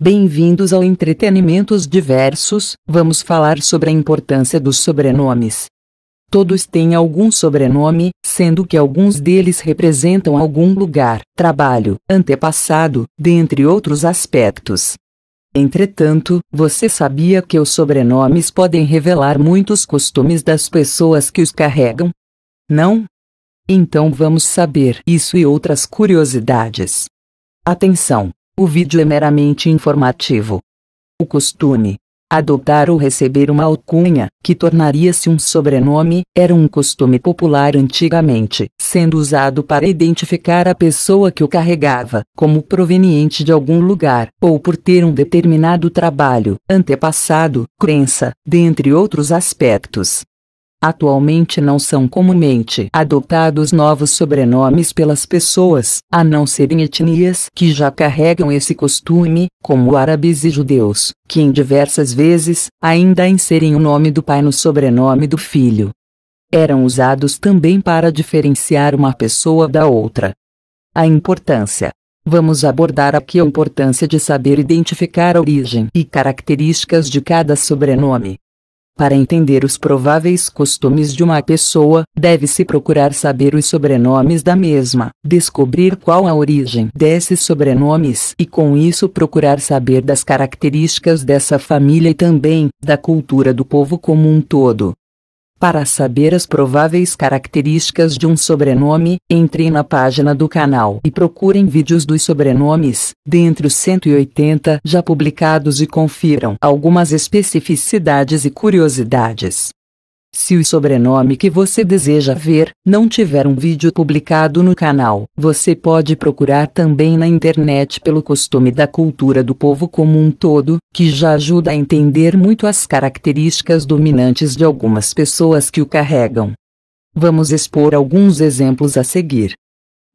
Bem-vindos ao Entretenimentos Diversos, vamos falar sobre a importância dos sobrenomes. Todos têm algum sobrenome, sendo que alguns deles representam algum lugar, trabalho, antepassado, dentre outros aspectos. Entretanto, você sabia que os sobrenomes podem revelar muitos costumes das pessoas que os carregam? Não? Então vamos saber isso e outras curiosidades. Atenção! O vídeo é meramente informativo. O costume Adotar ou receber uma alcunha, que tornaria-se um sobrenome, era um costume popular antigamente, sendo usado para identificar a pessoa que o carregava, como proveniente de algum lugar, ou por ter um determinado trabalho, antepassado, crença, dentre outros aspectos. Atualmente não são comumente adotados novos sobrenomes pelas pessoas, a não serem etnias que já carregam esse costume, como árabes e judeus, que em diversas vezes ainda inserem o nome do pai no sobrenome do filho. Eram usados também para diferenciar uma pessoa da outra. A importância Vamos abordar aqui a importância de saber identificar a origem e características de cada sobrenome. Para entender os prováveis costumes de uma pessoa, deve-se procurar saber os sobrenomes da mesma, descobrir qual a origem desses sobrenomes e, com isso, procurar saber das características dessa família e também da cultura do povo como um todo. Para saber as prováveis características de um sobrenome, entre na página do canal e procurem vídeos dos sobrenomes, dentre os 180 já publicados e confiram algumas especificidades e curiosidades. Se o sobrenome que você deseja ver não tiver um vídeo publicado no canal, você pode procurar também na internet pelo costume da cultura do povo como um todo, que já ajuda a entender muito as características dominantes de algumas pessoas que o carregam. Vamos expor alguns exemplos a seguir.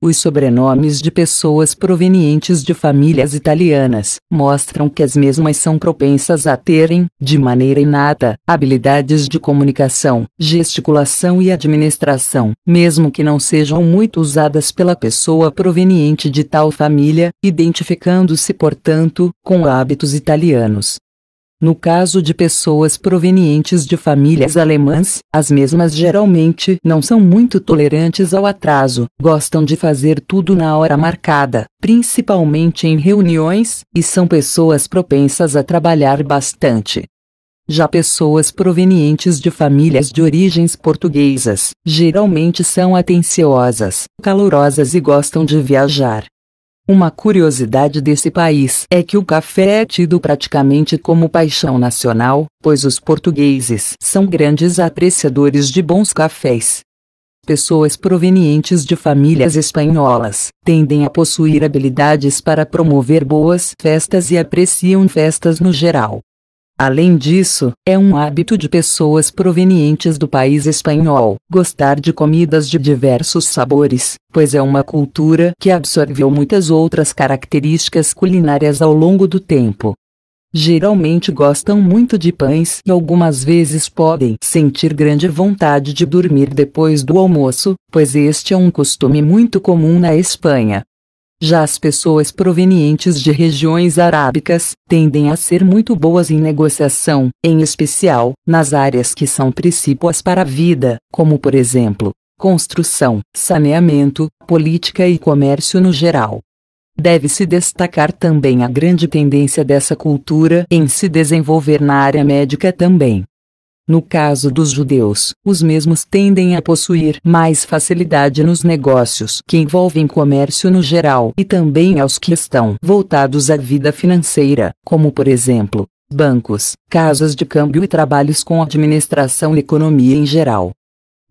Os sobrenomes de pessoas provenientes de famílias italianas mostram que as mesmas são propensas a terem, de maneira inata, habilidades de comunicação, gesticulação e administração, mesmo que não sejam muito usadas pela pessoa proveniente de tal família, identificando-se, portanto, com hábitos italianos. No caso de pessoas provenientes de famílias alemãs, as mesmas geralmente não são muito tolerantes ao atraso, gostam de fazer tudo na hora marcada, principalmente em reuniões, e são pessoas propensas a trabalhar bastante. Já pessoas provenientes de famílias de origens portuguesas geralmente são atenciosas, calorosas e gostam de viajar, uma curiosidade desse país é que o café é tido praticamente como paixão nacional, pois os portugueses são grandes apreciadores de bons cafés. Pessoas provenientes de famílias espanholas tendem a possuir habilidades para promover boas festas e apreciam festas no geral. Além disso, é um hábito de pessoas provenientes do país espanhol gostar de comidas de diversos sabores, pois é uma cultura que absorveu muitas outras características culinárias ao longo do tempo. Geralmente gostam muito de pães e algumas vezes podem sentir grande vontade de dormir depois do almoço, pois este é um costume muito comum na Espanha. Já as pessoas provenientes de regiões arábicas tendem a ser muito boas em negociação, em especial nas áreas que são principais para a vida, como por exemplo, construção, saneamento, política e comércio no geral. Deve-se destacar também a grande tendência dessa cultura em se desenvolver na área médica também, no caso dos judeus, os mesmos tendem a possuir mais facilidade nos negócios que envolvem comércio no geral e também aos que estão voltados à vida financeira, como por exemplo, bancos, casas de câmbio e trabalhos com administração e economia em geral.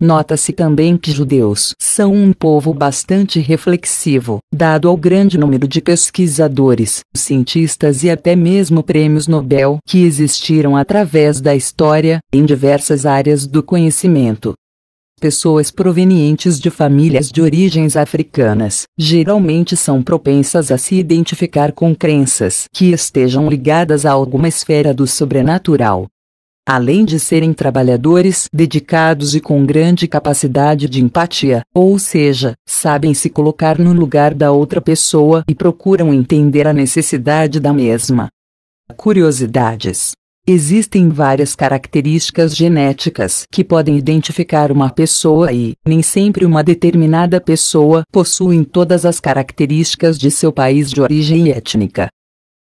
Nota-se também que judeus são um povo bastante reflexivo, dado ao grande número de pesquisadores, cientistas e até mesmo prêmios Nobel que existiram através da história, em diversas áreas do conhecimento. Pessoas provenientes de famílias de origens africanas geralmente são propensas a se identificar com crenças que estejam ligadas a alguma esfera do sobrenatural, além de serem trabalhadores dedicados e com grande capacidade de empatia, ou seja, sabem se colocar no lugar da outra pessoa e procuram entender a necessidade da mesma. Curiosidades. Existem várias características genéticas que podem identificar uma pessoa e, nem sempre uma determinada pessoa possuem todas as características de seu país de origem étnica.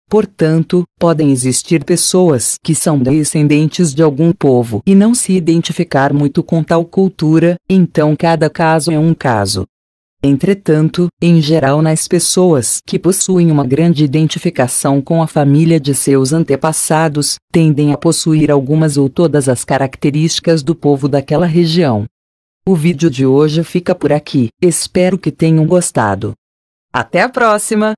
Portanto, podem existir pessoas que são descendentes de algum povo e não se identificar muito com tal cultura, então cada caso é um caso. Entretanto, em geral, nas pessoas que possuem uma grande identificação com a família de seus antepassados, tendem a possuir algumas ou todas as características do povo daquela região. O vídeo de hoje fica por aqui, espero que tenham gostado. Até a próxima!